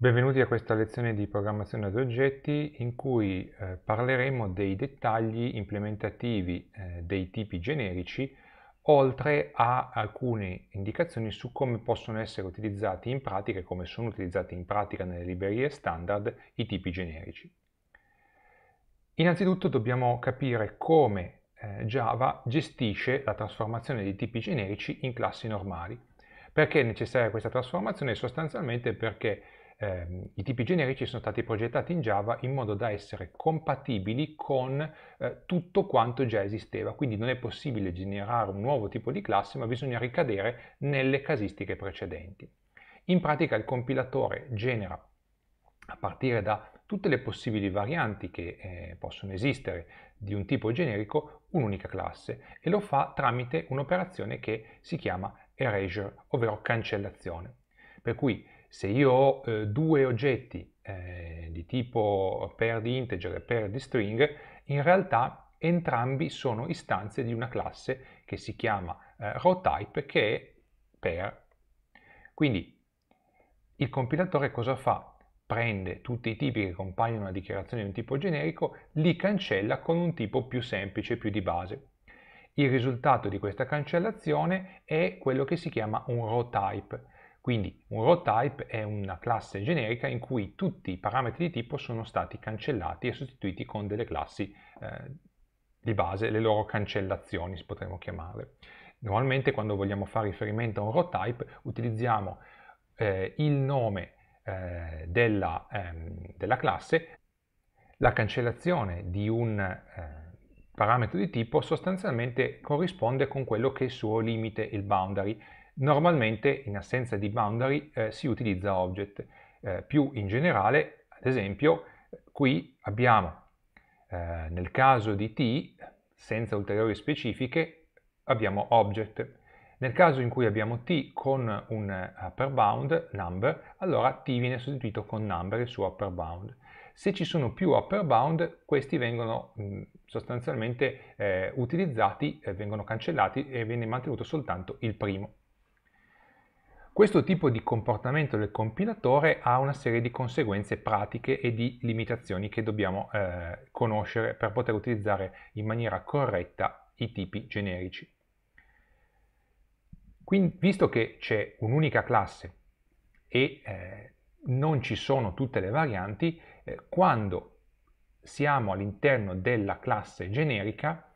Benvenuti a questa lezione di programmazione ad oggetti in cui eh, parleremo dei dettagli implementativi eh, dei tipi generici oltre a alcune indicazioni su come possono essere utilizzati in pratica e come sono utilizzati in pratica nelle librerie standard i tipi generici. Innanzitutto dobbiamo capire come eh, Java gestisce la trasformazione dei tipi generici in classi normali. Perché è necessaria questa trasformazione? Sostanzialmente perché eh, i tipi generici sono stati progettati in Java in modo da essere compatibili con eh, tutto quanto già esisteva, quindi non è possibile generare un nuovo tipo di classe ma bisogna ricadere nelle casistiche precedenti. In pratica il compilatore genera a partire da tutte le possibili varianti che eh, possono esistere di un tipo generico un'unica classe e lo fa tramite un'operazione che si chiama erasure, ovvero cancellazione. Per cui se io ho eh, due oggetti eh, di tipo pair di integer e pair di string, in realtà entrambi sono istanze di una classe che si chiama eh, rowType che è pair. Quindi il compilatore cosa fa? Prende tutti i tipi che compaiono una dichiarazione di un tipo generico, li cancella con un tipo più semplice, più di base. Il risultato di questa cancellazione è quello che si chiama un rowType quindi un row type è una classe generica in cui tutti i parametri di tipo sono stati cancellati e sostituiti con delle classi eh, di base, le loro cancellazioni potremmo chiamarle. Normalmente quando vogliamo fare riferimento a un row type utilizziamo eh, il nome eh, della, ehm, della, classe, la cancellazione di un eh, parametro di tipo sostanzialmente corrisponde con quello che è il suo limite, il boundary, Normalmente in assenza di boundary eh, si utilizza object, eh, più in generale, ad esempio, qui abbiamo eh, nel caso di t, senza ulteriori specifiche, abbiamo object. Nel caso in cui abbiamo t con un eh, upper bound, number, allora t viene sostituito con number, il suo upper bound. Se ci sono più upper bound, questi vengono mm, sostanzialmente eh, utilizzati, eh, vengono cancellati e viene mantenuto soltanto il primo. Questo tipo di comportamento del compilatore ha una serie di conseguenze pratiche e di limitazioni che dobbiamo eh, conoscere per poter utilizzare in maniera corretta i tipi generici. Quindi, visto che c'è un'unica classe e eh, non ci sono tutte le varianti, eh, quando siamo all'interno della classe generica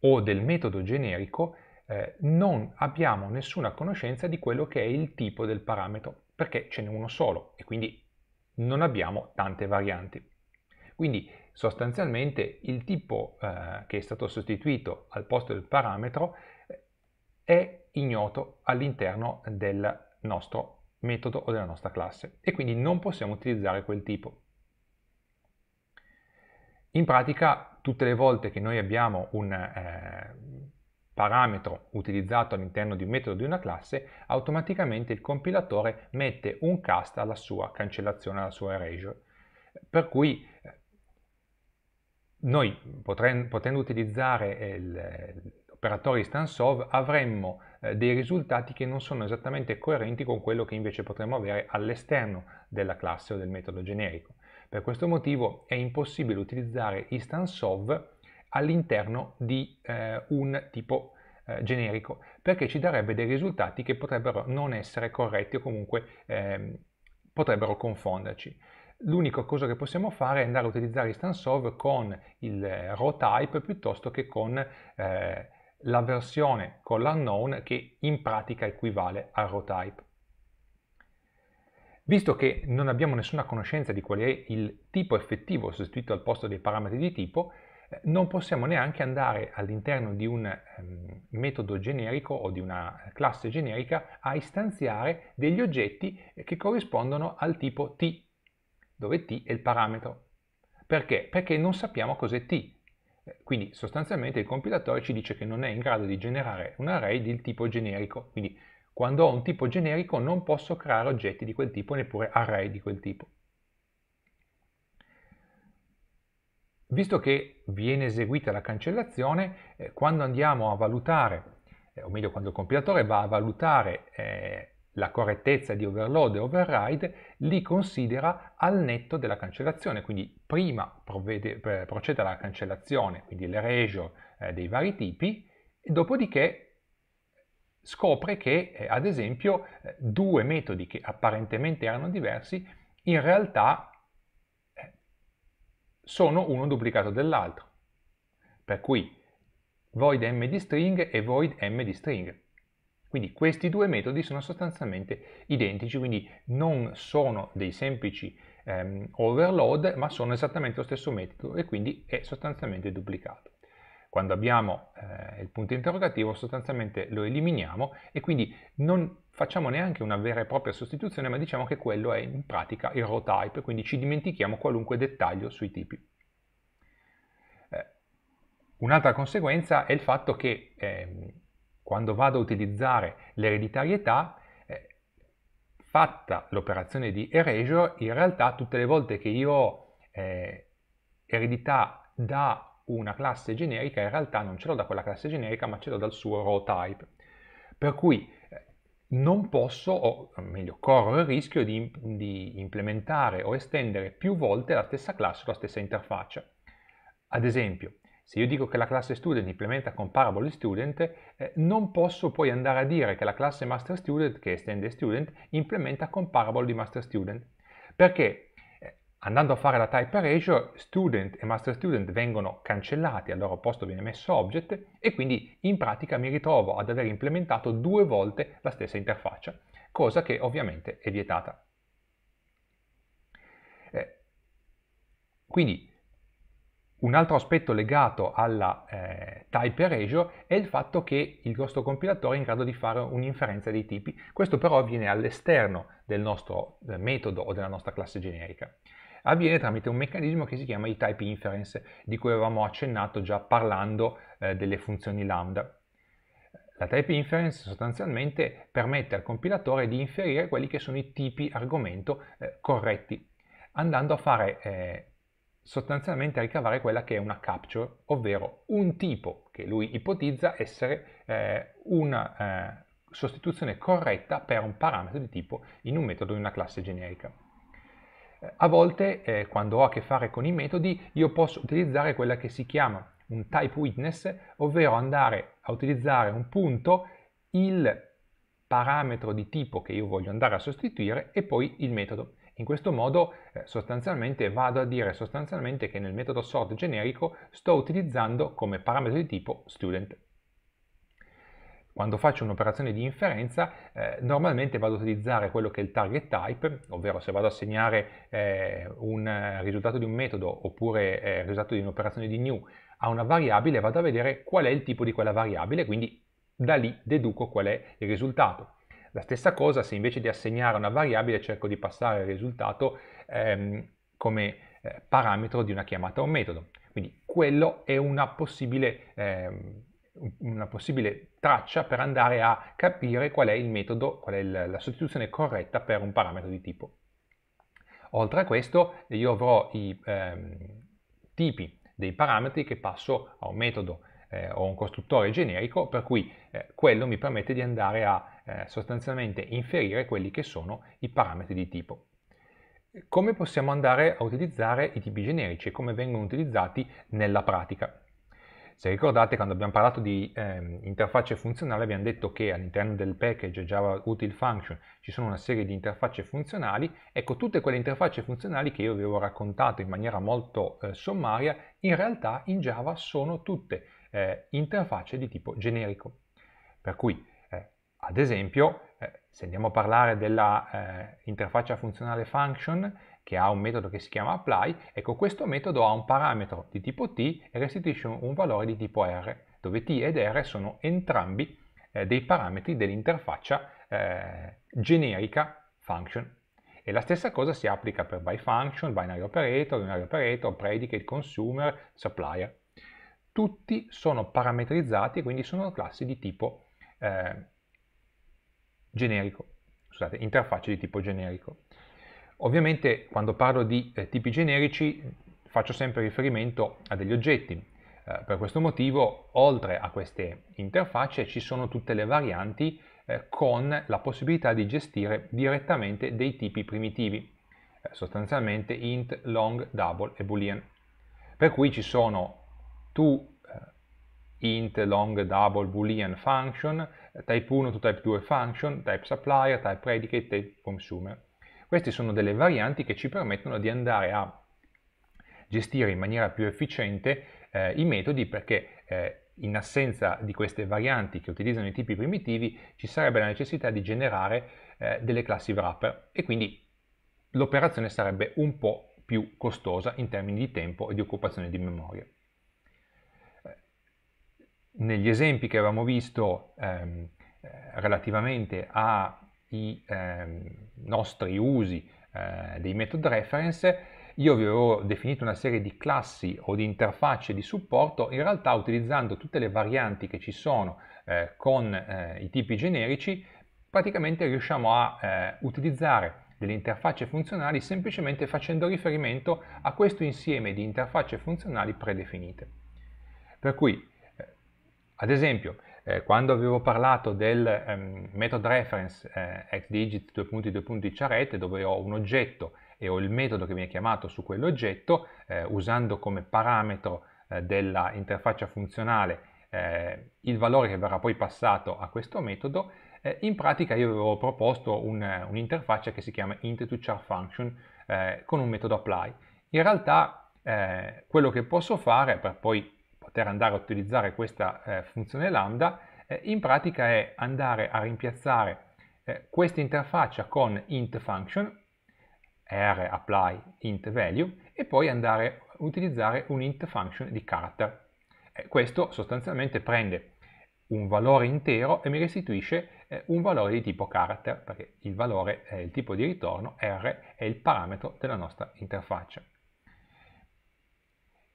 o del metodo generico, eh, non abbiamo nessuna conoscenza di quello che è il tipo del parametro, perché ce n'è uno solo e quindi non abbiamo tante varianti. Quindi sostanzialmente il tipo eh, che è stato sostituito al posto del parametro eh, è ignoto all'interno del nostro metodo o della nostra classe e quindi non possiamo utilizzare quel tipo. In pratica tutte le volte che noi abbiamo un, eh, parametro utilizzato all'interno di un metodo di una classe, automaticamente il compilatore mette un cast alla sua cancellazione, alla sua erasure. Per cui eh, noi potremmo, potendo utilizzare eh, l'operatore eh, instanceOf avremmo dei risultati che non sono esattamente coerenti con quello che invece potremmo avere all'esterno della classe o del metodo generico. Per questo motivo è impossibile utilizzare instanceOf all'interno di eh, un tipo eh, generico, perché ci darebbe dei risultati che potrebbero non essere corretti o comunque eh, potrebbero confonderci. L'unica cosa che possiamo fare è andare a utilizzare istancesolve con il eh, raw type piuttosto che con eh, la versione con l'unknown che in pratica equivale al raw type. Visto che non abbiamo nessuna conoscenza di qual è il tipo effettivo sostituito al posto dei parametri di tipo, non possiamo neanche andare all'interno di un um, metodo generico o di una classe generica a istanziare degli oggetti che corrispondono al tipo t, dove t è il parametro. Perché? Perché non sappiamo cos'è t. Quindi sostanzialmente il compilatore ci dice che non è in grado di generare un array di tipo generico. Quindi quando ho un tipo generico non posso creare oggetti di quel tipo neppure array di quel tipo. Visto che viene eseguita la cancellazione, eh, quando andiamo a valutare, eh, o meglio quando il compilatore va a valutare eh, la correttezza di overload e override, li considera al netto della cancellazione, quindi prima provvede, eh, procede alla cancellazione, quindi l'erasure eh, dei vari tipi, e dopodiché scopre che, eh, ad esempio, eh, due metodi che apparentemente erano diversi, in realtà sono uno duplicato dell'altro. Per cui void m di string e void m di string. Quindi questi due metodi sono sostanzialmente identici, quindi non sono dei semplici ehm, overload, ma sono esattamente lo stesso metodo e quindi è sostanzialmente duplicato. Quando abbiamo eh, il punto interrogativo sostanzialmente lo eliminiamo e quindi non facciamo neanche una vera e propria sostituzione, ma diciamo che quello è in pratica il row type, quindi ci dimentichiamo qualunque dettaglio sui tipi. Eh, Un'altra conseguenza è il fatto che eh, quando vado a utilizzare l'ereditarietà, eh, fatta l'operazione di erasure, in realtà tutte le volte che io ho eh, eredità da una classe generica, in realtà non ce l'ho da quella classe generica, ma ce l'ho dal suo raw type. Per cui eh, non posso, o meglio, corro il rischio di, di implementare o estendere più volte la stessa classe o la stessa interfaccia. Ad esempio, se io dico che la classe student implementa comparable student, eh, non posso poi andare a dire che la classe master student, che estende student, implementa comparable di master student, perché andando a fare la type erasure, student e master student vengono cancellati, al loro posto viene messo object e quindi in pratica mi ritrovo ad aver implementato due volte la stessa interfaccia, cosa che ovviamente è vietata. Eh, quindi un altro aspetto legato alla eh, type erasure è il fatto che il nostro compilatore è in grado di fare un'inferenza dei tipi. Questo però avviene all'esterno del nostro eh, metodo o della nostra classe generica avviene tramite un meccanismo che si chiama i type inference, di cui avevamo accennato già parlando eh, delle funzioni lambda. La type inference sostanzialmente permette al compilatore di inferire quelli che sono i tipi argomento eh, corretti, andando a fare eh, sostanzialmente a ricavare quella che è una capture, ovvero un tipo che lui ipotizza essere eh, una eh, sostituzione corretta per un parametro di tipo in un metodo di una classe generica a volte eh, quando ho a che fare con i metodi io posso utilizzare quella che si chiama un type witness, ovvero andare a utilizzare un punto, il parametro di tipo che io voglio andare a sostituire e poi il metodo. In questo modo eh, sostanzialmente vado a dire sostanzialmente che nel metodo sort generico sto utilizzando come parametro di tipo student. Quando faccio un'operazione di inferenza eh, normalmente vado a utilizzare quello che è il target type, ovvero se vado a segnare eh, un eh, risultato di un metodo oppure eh, il risultato di un'operazione di new a una variabile vado a vedere qual è il tipo di quella variabile, quindi da lì deduco qual è il risultato. La stessa cosa se invece di assegnare una variabile cerco di passare il risultato ehm, come eh, parametro di una chiamata a un metodo. Quindi quello è una possibile... Ehm, una possibile traccia per andare a capire qual è il metodo, qual è la sostituzione corretta per un parametro di tipo. Oltre a questo io avrò i ehm, tipi dei parametri che passo a un metodo eh, o un costruttore generico per cui eh, quello mi permette di andare a eh, sostanzialmente inferire quelli che sono i parametri di tipo. Come possiamo andare a utilizzare i tipi generici e come vengono utilizzati nella pratica? Se ricordate, quando abbiamo parlato di eh, interfacce funzionali, abbiamo detto che all'interno del package Java Util Function ci sono una serie di interfacce funzionali. Ecco, tutte quelle interfacce funzionali che io vi avevo raccontato in maniera molto eh, sommaria, in realtà in Java sono tutte eh, interfacce di tipo generico. Per cui, eh, ad esempio, eh, se andiamo a parlare dell'interfaccia eh, funzionale function, che ha un metodo che si chiama apply, ecco questo metodo ha un parametro di tipo t e restituisce un valore di tipo r, dove t ed r sono entrambi eh, dei parametri dell'interfaccia eh, generica function. E la stessa cosa si applica per by function, binary operator, binary operator, predicate, consumer, supplier. Tutti sono parametrizzati, e quindi sono classi di tipo eh, generico, scusate, interfacce di tipo generico. Ovviamente quando parlo di eh, tipi generici faccio sempre riferimento a degli oggetti. Eh, per questo motivo, oltre a queste interfacce, ci sono tutte le varianti eh, con la possibilità di gestire direttamente dei tipi primitivi, eh, sostanzialmente int, long, double e boolean. Per cui ci sono to eh, int, long, double, boolean function, eh, type 1 to type 2 function, type supplier, type predicate, type consumer queste sono delle varianti che ci permettono di andare a gestire in maniera più efficiente eh, i metodi perché eh, in assenza di queste varianti che utilizzano i tipi primitivi ci sarebbe la necessità di generare eh, delle classi wrapper e quindi l'operazione sarebbe un po' più costosa in termini di tempo e di occupazione di memoria. Eh, negli esempi che avevamo visto ehm, eh, relativamente a i eh, nostri usi eh, dei method reference, io vi avevo definito una serie di classi o di interfacce di supporto, in realtà utilizzando tutte le varianti che ci sono eh, con eh, i tipi generici, praticamente riusciamo a eh, utilizzare delle interfacce funzionali semplicemente facendo riferimento a questo insieme di interfacce funzionali predefinite. Per cui, eh, ad esempio, eh, quando avevo parlato del um, method reference eh, xdigit 2.2.charret dove ho un oggetto e ho il metodo che viene chiamato su quell'oggetto eh, usando come parametro eh, della interfaccia funzionale eh, il valore che verrà poi passato a questo metodo eh, in pratica io avevo proposto un'interfaccia che si chiama int to char function eh, con un metodo apply in realtà quello che posso fare per poi poter andare a utilizzare questa eh, funzione lambda eh, in pratica è andare a rimpiazzare eh, questa interfaccia con int function r apply int value e poi andare a utilizzare un int function di character. Eh, questo sostanzialmente prende un valore intero e mi restituisce eh, un valore di tipo character perché il valore, il tipo di ritorno r è il parametro della nostra interfaccia.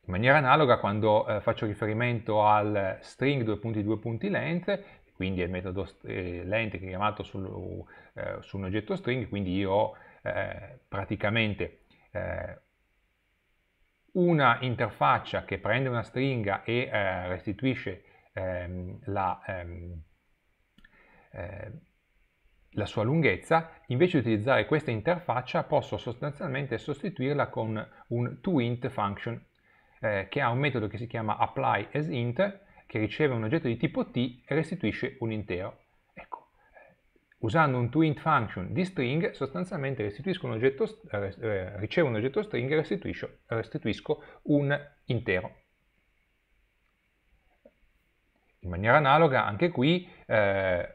In maniera analoga quando eh, faccio riferimento al string 2.2.length, quindi è il metodo eh, length chiamato sul, eh, su un oggetto string, quindi io ho eh, praticamente eh, una interfaccia che prende una stringa e eh, restituisce ehm, la, ehm, la sua lunghezza, invece di utilizzare questa interfaccia posso sostanzialmente sostituirla con un toInt function eh, che ha un metodo che si chiama apply as int, che riceve un oggetto di tipo t e restituisce un intero. Ecco, eh, usando un toInt function di string, sostanzialmente un oggetto, eh, eh, ricevo un oggetto string e restituisco, restituisco un intero. In maniera analoga, anche qui eh,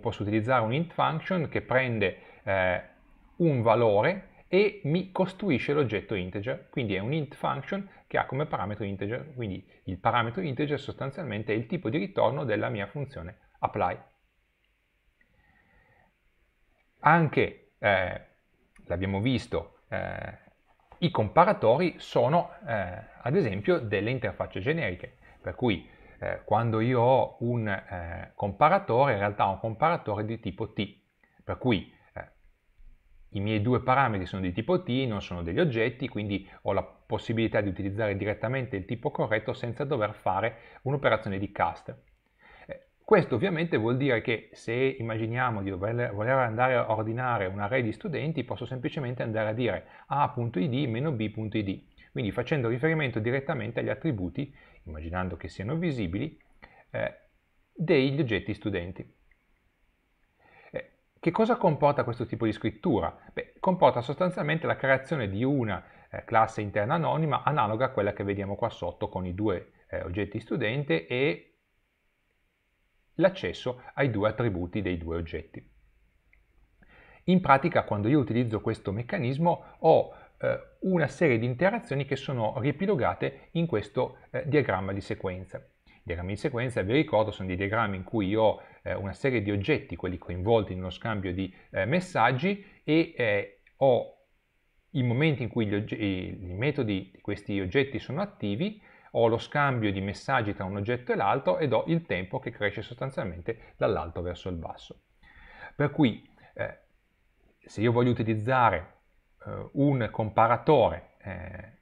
posso utilizzare un int function che prende eh, un valore e mi costruisce l'oggetto integer. Quindi è un int function che ha come parametro integer, quindi il parametro integer sostanzialmente è il tipo di ritorno della mia funzione apply. Anche, eh, l'abbiamo visto, eh, i comparatori sono eh, ad esempio delle interfacce generiche, per cui eh, quando io ho un eh, comparatore, in realtà ho un comparatore di tipo T, per cui i miei due parametri sono di tipo T, non sono degli oggetti, quindi ho la possibilità di utilizzare direttamente il tipo corretto senza dover fare un'operazione di cast. Eh, questo ovviamente vuol dire che se immaginiamo di voler andare a ordinare un array di studenti, posso semplicemente andare a dire a.id-b.id, quindi facendo riferimento direttamente agli attributi, immaginando che siano visibili, eh, degli oggetti studenti. Che cosa comporta questo tipo di scrittura? Beh, comporta sostanzialmente la creazione di una eh, classe interna anonima analoga a quella che vediamo qua sotto con i due eh, oggetti studente e l'accesso ai due attributi dei due oggetti. In pratica quando io utilizzo questo meccanismo ho eh, una serie di interazioni che sono riepilogate in questo eh, diagramma di sequenza. diagrammi di sequenza, vi ricordo, sono dei diagrammi in cui io ho eh, una serie di oggetti, quelli coinvolti in uno scambio di eh, messaggi e eh, ho i momenti in cui i metodi di questi oggetti sono attivi, ho lo scambio di messaggi tra un oggetto e l'altro ed ho il tempo che cresce sostanzialmente dall'alto verso il basso. Per cui eh, se io voglio utilizzare eh, un comparatore eh,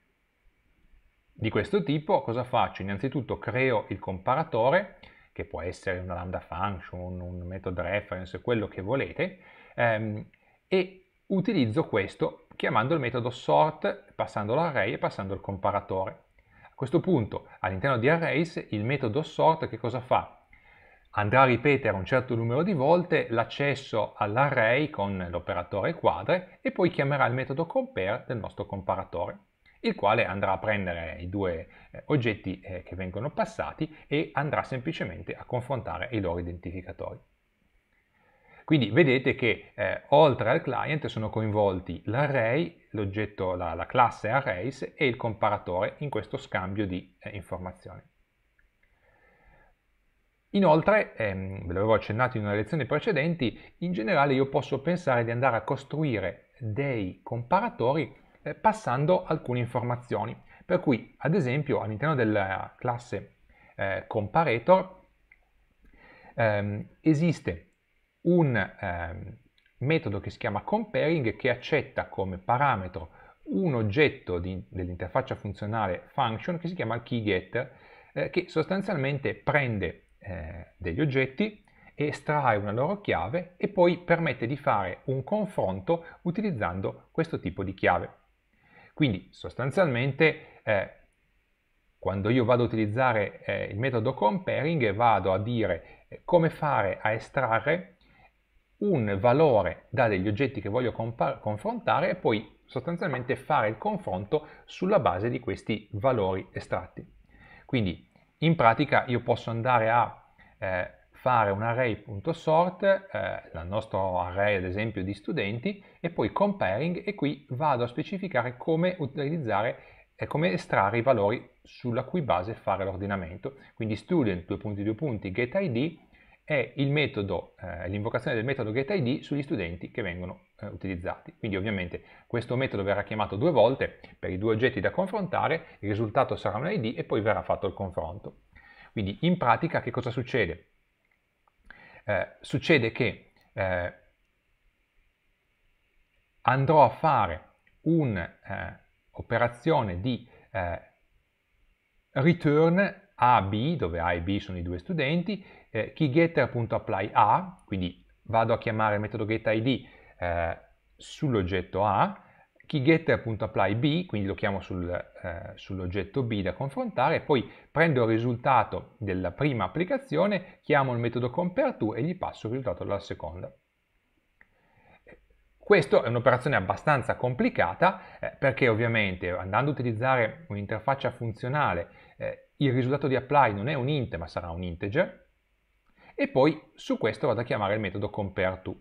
di questo tipo, cosa faccio? Innanzitutto creo il comparatore, che può essere una lambda function, un method reference, quello che volete, ehm, e utilizzo questo chiamando il metodo sort, passando l'array e passando il comparatore. A questo punto, all'interno di arrays, il metodo sort che cosa fa? andrà a ripetere un certo numero di volte l'accesso all'array con l'operatore quadre e poi chiamerà il metodo compare del nostro comparatore il quale andrà a prendere i due eh, oggetti eh, che vengono passati e andrà semplicemente a confrontare i loro identificatori. Quindi vedete che eh, oltre al client sono coinvolti l'array, l'oggetto, la, la, classe arrays e il comparatore in questo scambio di eh, informazioni. Inoltre, ehm, ve l'avevo accennato in una lezione precedente, in generale io posso pensare di andare a costruire dei comparatori eh, passando alcune informazioni. Per cui, ad esempio, all'interno della classe eh, comparator ehm, esiste un ehm, metodo che si chiama comparing che accetta come parametro un oggetto dell'interfaccia funzionale function che si chiama keyGet eh, che sostanzialmente prende eh, degli oggetti estrae una loro chiave e poi permette di fare un confronto utilizzando questo tipo di chiave. Quindi sostanzialmente eh, quando io vado a utilizzare eh, il metodo comparing vado a dire eh, come fare a estrarre un valore da degli oggetti che voglio confrontare e poi sostanzialmente fare il confronto sulla base di questi valori estratti. Quindi in pratica io posso andare a eh, fare un array.sort, eh, il nostro array ad esempio di studenti, e poi comparing e qui vado a specificare come utilizzare e eh, come estrarre i valori sulla cui base fare l'ordinamento. Quindi student, due punti, due punti, getID è eh, l'invocazione eh, del metodo getID sugli studenti che vengono eh, utilizzati. Quindi ovviamente questo metodo verrà chiamato due volte per i due oggetti da confrontare, il risultato sarà un ID e poi verrà fatto il confronto. Quindi in pratica che cosa succede? eh, succede che eh, andrò a fare un'operazione eh, di eh, return A, B, dove A e B sono i due studenti, eh, keygetter.apply A, quindi vado a chiamare il metodo getID eh, sull'oggetto A, key-getter apply b, quindi lo chiamo sul, eh, sull'oggetto b da confrontare, poi prendo il risultato della prima applicazione, chiamo il metodo compareTo e gli passo il risultato della seconda. Questa è un'operazione abbastanza complicata eh, perché ovviamente andando a utilizzare un'interfaccia funzionale eh, il risultato di apply non è un int ma sarà un integer e poi su questo vado a chiamare il metodo compareTo.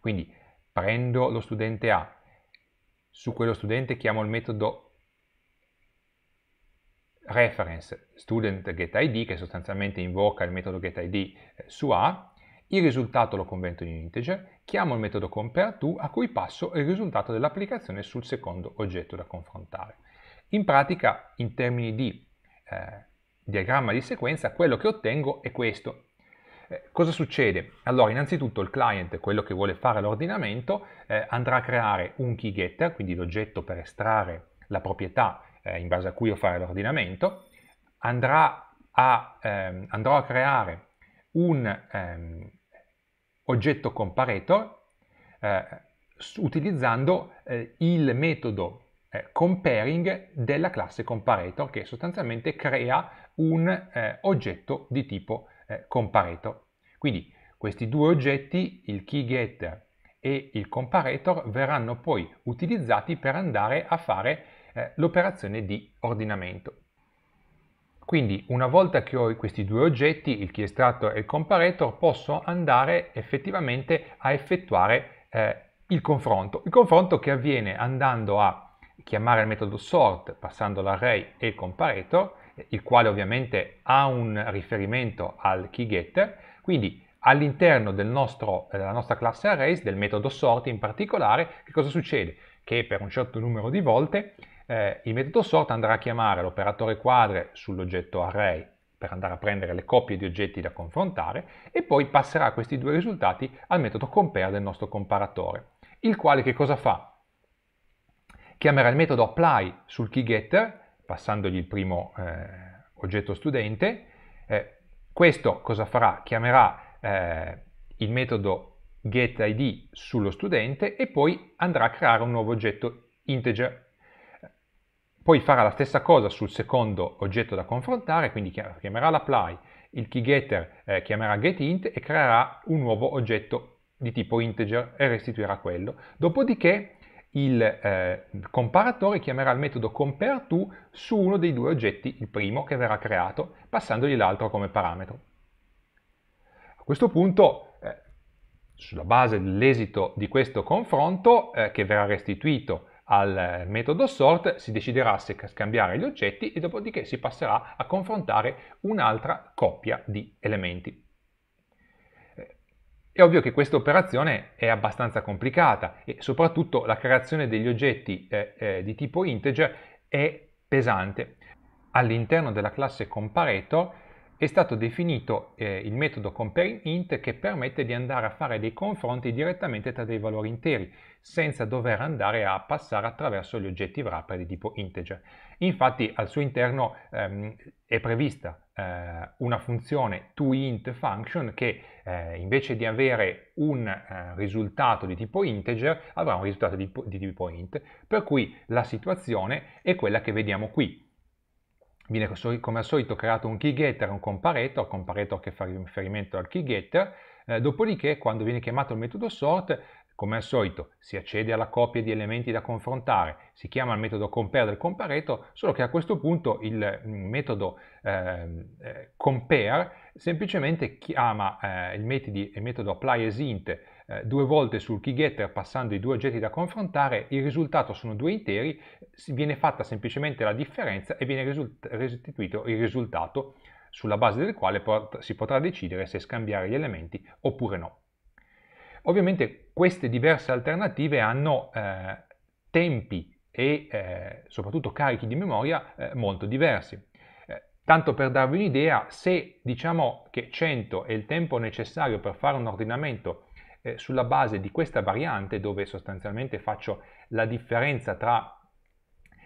Quindi prendo lo studente A, su quello studente chiamo il metodo reference student getID che sostanzialmente invoca il metodo getID eh, su A, il risultato lo convento in integer, chiamo il metodo compareTo a cui passo il risultato dell'applicazione sul secondo oggetto da confrontare. In pratica, in termini di eh, diagramma di sequenza, quello che ottengo è questo. Eh, cosa succede? Allora, innanzitutto il client, quello che vuole fare l'ordinamento, eh, andrà a creare un key getter, quindi l'oggetto per estrarre la proprietà eh, in base a cui io fare l'ordinamento, andrà a, ehm, andrò a creare un ehm, oggetto comparator eh, utilizzando eh, il metodo comparing della classe comparator che sostanzialmente crea un oggetto di tipo comparator eh, Quindi questi due oggetti, il keyGetter e il comparator, verranno poi utilizzati per andare a fare eh, l'operazione di ordinamento. Quindi una volta che ho questi due oggetti, il keyExtractor e il comparator, posso andare effettivamente a effettuare eh, il confronto. Il confronto che avviene andando a chiamare il metodo sort, passando l'array e il comparator, il quale ovviamente ha un riferimento al keygetter, quindi all'interno del eh, della nostra classe arrays, del metodo sort in particolare, che cosa succede? Che per un certo numero di volte eh, il metodo sort andrà a chiamare l'operatore quadre sull'oggetto array per andare a prendere le coppie di oggetti da confrontare e poi passerà questi due risultati al metodo compare del nostro comparatore, il quale che cosa fa? Chiamerà il metodo apply sul keygetter passandogli il primo eh, oggetto studente. Eh, questo cosa farà? Chiamerà eh, il metodo getID sullo studente e poi andrà a creare un nuovo oggetto integer. Poi farà la stessa cosa sul secondo oggetto da confrontare, quindi chiamerà l'apply, il keygetter eh, chiamerà getInt e creerà un nuovo oggetto di tipo integer e restituirà quello. Dopodiché il eh, comparatore chiamerà il metodo compareTo su uno dei due oggetti, il primo che verrà creato, passandogli l'altro come parametro. A questo punto, eh, sulla base dell'esito di questo confronto, eh, che verrà restituito al eh, metodo sort, si deciderà se scambiare gli oggetti e dopodiché si passerà a confrontare un'altra coppia di elementi. È ovvio che questa operazione è abbastanza complicata e soprattutto la creazione degli oggetti eh, eh, di tipo integer è pesante. All'interno della classe comparator è stato definito eh, il metodo compareInt che permette di andare a fare dei confronti direttamente tra dei valori interi, senza dover andare a passare attraverso gli oggetti wrapper di tipo integer. Infatti al suo interno ehm, è prevista eh, una funzione toInt function che eh, invece di avere un eh, risultato di tipo integer avrà un risultato di, di tipo int, per cui la situazione è quella che vediamo qui viene come al solito creato un key getter e un comparator, comparator che fa riferimento al key getter, eh, dopodiché quando viene chiamato il metodo sort, come al solito, si accede alla coppia di elementi da confrontare, si chiama il metodo compare del comparator, solo che a questo punto il mm, metodo ehm, eh, compare semplicemente chiama eh, il, metodi, il, metodo apply as int eh, due volte sul key getter passando i due oggetti da confrontare, il risultato sono due interi, viene fatta semplicemente la differenza e viene restituito il risultato sulla base del quale si potrà decidere se scambiare gli elementi oppure no. Ovviamente queste diverse alternative hanno eh, tempi e eh, soprattutto carichi di memoria eh, molto diversi. Eh, tanto per darvi un'idea, se diciamo che 100 è il tempo necessario per fare un ordinamento eh, sulla base di questa variante dove sostanzialmente faccio la differenza tra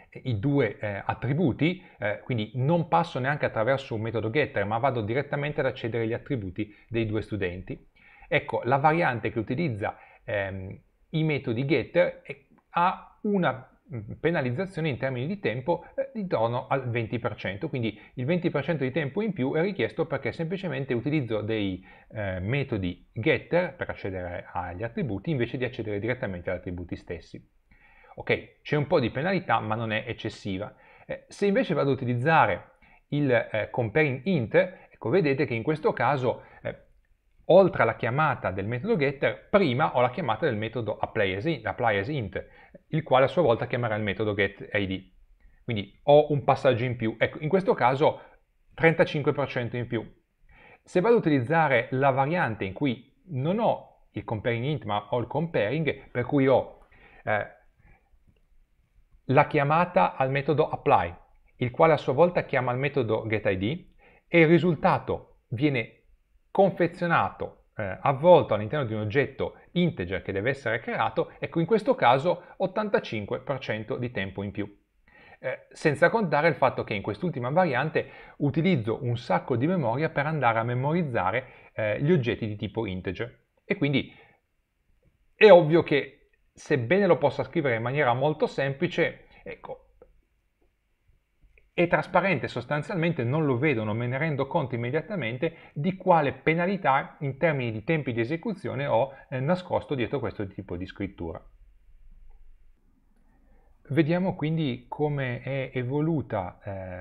eh, i due eh, attributi, eh, quindi non passo neanche attraverso un metodo getter, ma vado direttamente ad accedere agli attributi dei due studenti. Ecco, la variante che utilizza ehm, i metodi getter ha una penalizzazione in termini di tempo eh, intorno al 20%, quindi il 20% di tempo in più è richiesto perché semplicemente utilizzo dei eh, metodi getter per accedere agli attributi invece di accedere direttamente agli attributi stessi. Ok, c'è un po' di penalità ma non è eccessiva. Eh, se invece vado ad utilizzare il eh, comparing int, ecco vedete che in questo caso eh, oltre alla chiamata del metodo getter, prima ho la chiamata del metodo apply as, in, apply as int, il quale a sua volta chiamerà il metodo getID. Quindi ho un passaggio in più. Ecco, in questo caso 35% in più. Se vado ad utilizzare la variante in cui non ho il comparing int ma ho il comparing, per cui ho eh, la chiamata al metodo apply, il quale a sua volta chiama il metodo getID e il risultato viene confezionato eh, avvolto all'interno di un oggetto integer che deve essere creato, ecco in questo caso 85% di tempo in più. Eh, senza contare il fatto che in quest'ultima variante utilizzo un sacco di memoria per andare a memorizzare eh, gli oggetti di tipo integer. E quindi è ovvio che sebbene lo possa scrivere in maniera molto semplice, ecco, è trasparente sostanzialmente, non lo vedono, me ne rendo conto immediatamente di quale penalità in termini di tempi di esecuzione ho eh, nascosto dietro questo tipo di scrittura. Vediamo quindi come è evoluta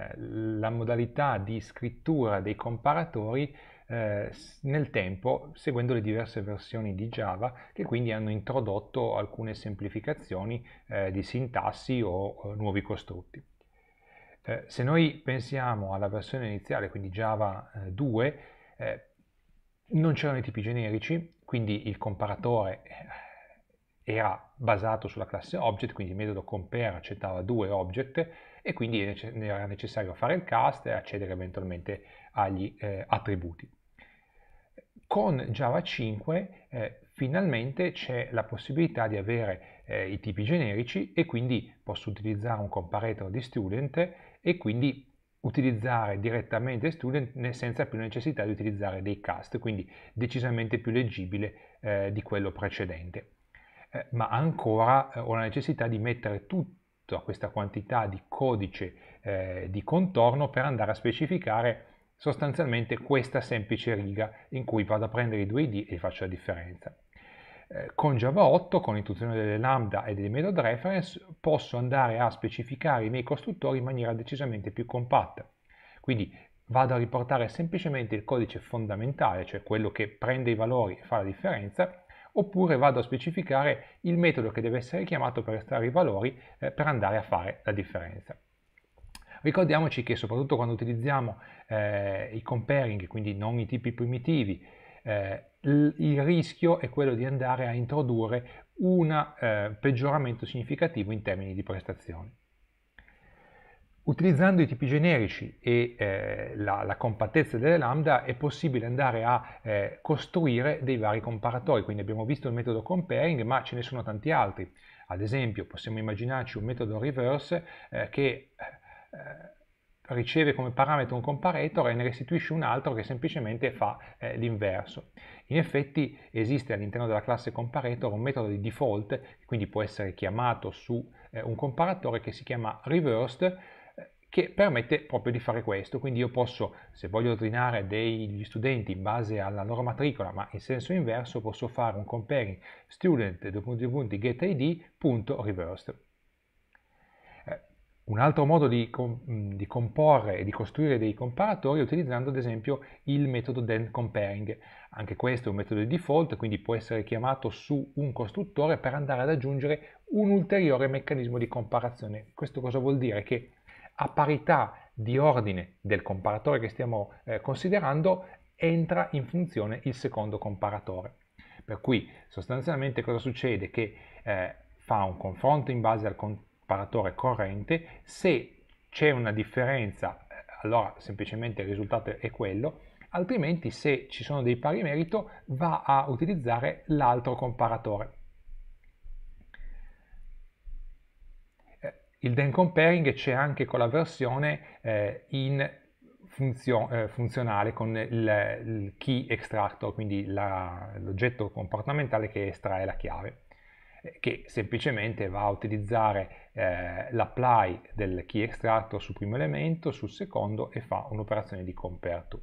eh, la modalità di scrittura dei comparatori eh, nel tempo seguendo le diverse versioni di Java che quindi hanno introdotto alcune semplificazioni eh, di sintassi o nuovi costrutti. Eh, se noi pensiamo alla versione iniziale, quindi Java 2, eh, eh, non c'erano i tipi generici, quindi il comparatore era basato sulla classe object, quindi il metodo compare accettava due object e quindi era necessario fare il cast e accedere eventualmente agli eh, attributi. Con Java 5 eh, finalmente c'è la possibilità di avere eh, i tipi generici e quindi posso utilizzare un comparator di student e quindi utilizzare direttamente student senza più necessità di utilizzare dei cast, quindi decisamente più leggibile eh, di quello precedente. Eh, ma ancora eh, ho la necessità di mettere tutta questa quantità di codice eh, di contorno per andare a specificare sostanzialmente questa semplice riga in cui vado a prendere i due id e faccio la differenza. Eh, con Java 8, con l'introduzione delle lambda e delle method reference, posso andare a specificare i miei costruttori in maniera decisamente più compatta. Quindi vado a riportare semplicemente il codice fondamentale, cioè quello che prende i valori e fa la differenza, oppure vado a specificare il metodo che deve essere chiamato per estrarre i valori eh, per andare a fare la differenza. Ricordiamoci che soprattutto quando utilizziamo eh, i comparing, quindi non i tipi primitivi, eh, il rischio è quello di andare a introdurre un eh, peggioramento significativo in termini di prestazioni. Utilizzando i tipi generici e eh, la, la, compattezza delle lambda è possibile andare a eh, costruire dei vari comparatori, quindi abbiamo visto il metodo comparing ma ce ne sono tanti altri, ad esempio possiamo immaginarci un metodo reverse eh, che eh, riceve come parametro un comparator e ne restituisce un altro che semplicemente fa eh, l'inverso. In effetti esiste all'interno della classe comparator un metodo di default, quindi può essere chiamato su eh, un comparatore che si chiama reversed, eh, che permette proprio di fare questo, quindi io posso, se voglio ordinare degli studenti in base alla loro matricola, ma in senso inverso, posso fare un comparing student.getId.reversed. Un altro modo di, di, comporre e di costruire dei comparatori è utilizzando ad esempio il metodo then comparing. Anche questo è un metodo di default, quindi può essere chiamato su un costruttore per andare ad aggiungere un ulteriore meccanismo di comparazione. Questo cosa vuol dire? Che a parità di ordine del comparatore che stiamo eh, considerando entra in funzione il secondo comparatore. Per cui sostanzialmente cosa succede? Che eh, fa un confronto in base al contesto separatore corrente, se c'è una differenza eh, allora semplicemente il risultato è quello, altrimenti se ci sono dei pari merito va a utilizzare l'altro comparatore. Eh, il then comparing c'è anche con la versione eh, in funzio eh, funzionale con il, il key extractor, quindi l'oggetto comportamentale che estrae la chiave che semplicemente va a utilizzare eh, l'apply del key estratto sul primo elemento, sul secondo e fa un'operazione di compare to.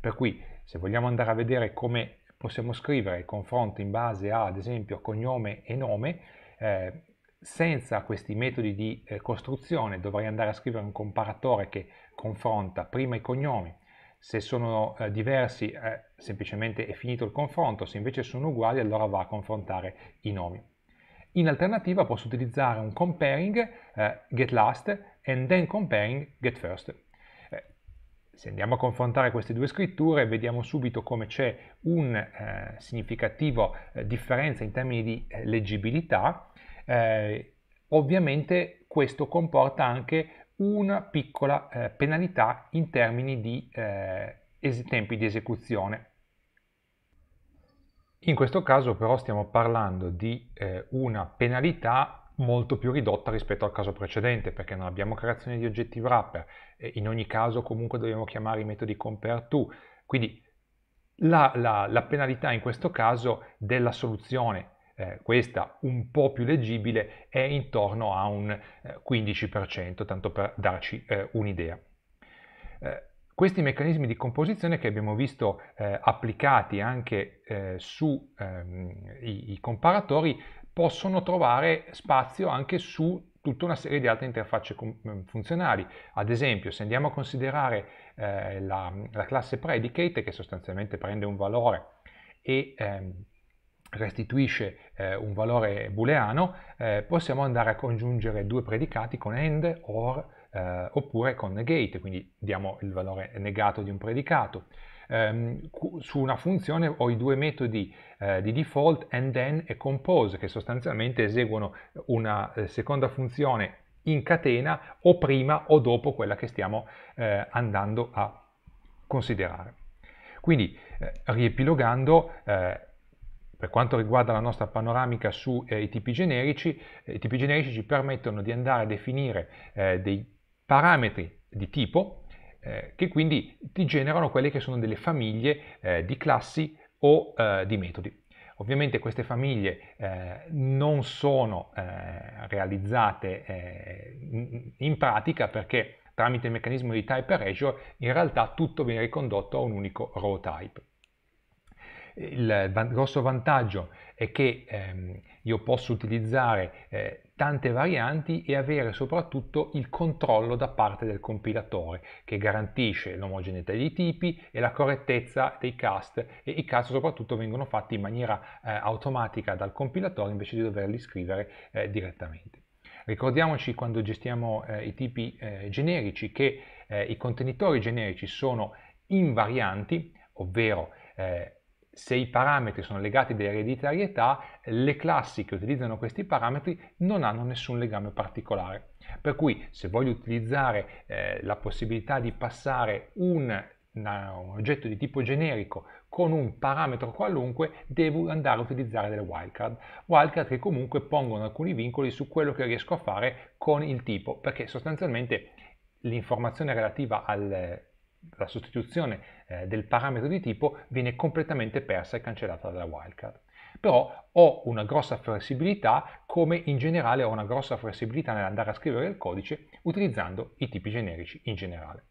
Per cui se vogliamo andare a vedere come possiamo scrivere il confronto in base a, ad esempio, cognome e nome, eh, senza questi metodi di eh, costruzione dovrei andare a scrivere un comparatore che confronta prima i cognomi se sono eh, diversi eh, semplicemente è finito il confronto, se invece sono uguali allora va a confrontare i nomi. In alternativa posso utilizzare un comparing eh, last and then comparing getFirst. Eh, se andiamo a confrontare queste due scritture vediamo subito come c'è un eh, significativo eh, differenza in termini di eh, leggibilità. ovviamente questo comporta anche una piccola eh, penalità in termini di eh, tempi di esecuzione. In questo caso però stiamo parlando di eh, una penalità molto più ridotta rispetto al caso precedente perché non abbiamo creazione di oggetti wrapper, eh, in ogni caso comunque dobbiamo chiamare i metodi compare to, quindi la, la, la penalità in questo caso della soluzione eh, questa un po' più leggibile, è intorno a un 15%, eh, tanto per darci eh, un'idea. Eh, questi meccanismi di composizione che abbiamo visto eh, applicati anche sui ehm, i comparatori possono trovare spazio anche su tutta una serie di altre interfacce mm, funzionali. Ad esempio, se andiamo a considerare eh, la, la, classe predicate, che sostanzialmente prende un valore e ehm, restituisce eh, un valore booleano, eh, possiamo andare a congiungere due predicati con AND, OR eh, oppure con negate, quindi diamo il valore negato di un predicato. Ehm, su una funzione ho i due metodi eh, di default and then e compose che sostanzialmente eseguono una eh, seconda funzione in catena o prima o dopo quella che stiamo eh, andando a considerare. Quindi, riepilogando, eh, per quanto riguarda la nostra panoramica sui eh, tipi generici, eh, i tipi generici ci permettono di andare a definire eh, dei parametri di tipo eh, che quindi ti generano quelle che sono delle famiglie eh, di classi o eh, di metodi. Ovviamente queste famiglie eh, non sono eh, realizzate eh, in pratica perché tramite il meccanismo di type erasure in realtà tutto viene ricondotto a un unico row type. Il grosso vantaggio è che ehm, io posso utilizzare eh, tante varianti e avere soprattutto il controllo da parte del compilatore che garantisce l'omogeneità dei tipi e la correttezza dei cast e i cast soprattutto vengono fatti in maniera eh, automatica dal compilatore invece di doverli scrivere eh, direttamente. Ricordiamoci quando gestiamo eh, i tipi eh, generici che eh, i contenitori generici sono invarianti, ovvero eh, se i parametri sono legati all'ereditarietà, le classi che utilizzano questi parametri non hanno nessun legame particolare. Per cui se voglio utilizzare eh, la possibilità di passare un, una, un oggetto di tipo generico con un parametro qualunque, devo andare a utilizzare delle wildcard. Wildcard che comunque pongono alcuni vincoli su quello che riesco a fare con il tipo, perché sostanzialmente l'informazione relativa alla sostituzione eh, del parametro di tipo viene completamente persa e cancellata dalla wildcard. Però ho una grossa flessibilità come in generale ho una grossa flessibilità nell'andare a scrivere il codice utilizzando i tipi generici in generale.